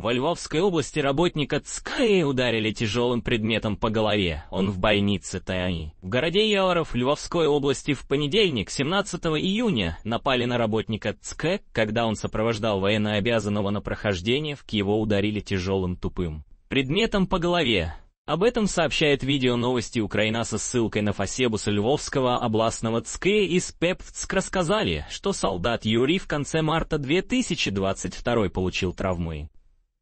Во Львовской области работника ЦКИ ударили тяжелым предметом по голове, он в больнице ТАИ. В городе Яворов Львовской области в понедельник, 17 июня, напали на работника ЦК, когда он сопровождал военнообязанного на прохождение, в Киево ударили тяжелым тупым предметом по голове. Об этом сообщает видео новости Украина со ссылкой на фасебуса Львовского областного ЦК из ПЕПЦК рассказали, что солдат Юрий в конце марта 2022 получил травмы.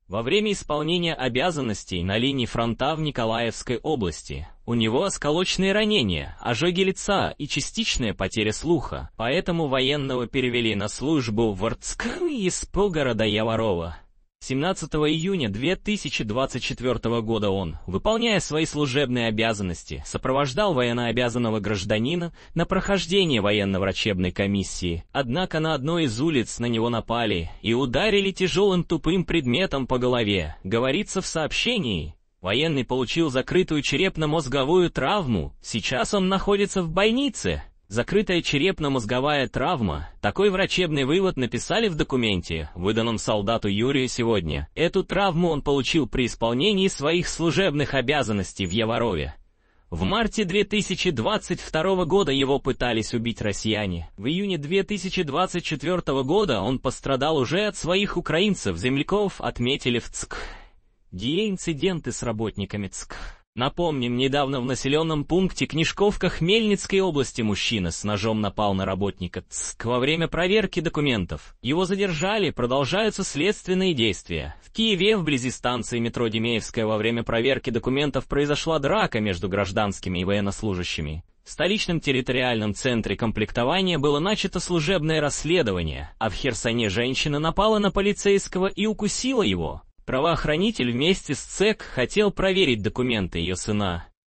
Во время исполнения обязанностей на линии фронта в Николаевской области у него осколочные ранения, ожоги лица и частичная потеря слуха, поэтому военного перевели на службу в Ирцк из полгорода Яворова. 17 июня 2024 года он, выполняя свои служебные обязанности, сопровождал военнообязанного гражданина на прохождение военно-врачебной комиссии. Однако на одной из улиц на него напали и ударили тяжелым тупым предметом по голове, говорится в сообщении. Военный получил закрытую черепно-мозговую травму, сейчас он находится в больнице. Закрытая черепно-мозговая травма – такой врачебный вывод написали в документе, выданном солдату Юрию сегодня. Эту травму он получил при исполнении своих служебных обязанностей в Яворове. В марте 2022 года его пытались убить россияне. В июне 2024 года он пострадал уже от своих украинцев-земляков, отметили в ЦК. Дие инциденты с работниками ЦК. Напомним, недавно в населенном пункте Книжковка Хмельницкой области мужчина с ножом напал на работника ЦК во время проверки документов. Его задержали, продолжаются следственные действия. В Киеве, вблизи станции метро Демеевская, во время проверки документов произошла драка между гражданскими и военнослужащими. В столичном территориальном центре комплектования было начато служебное расследование, а в Херсоне женщина напала на полицейского и укусила его. Правоохранитель вместе с ЦЕК хотел проверить документы ее сына,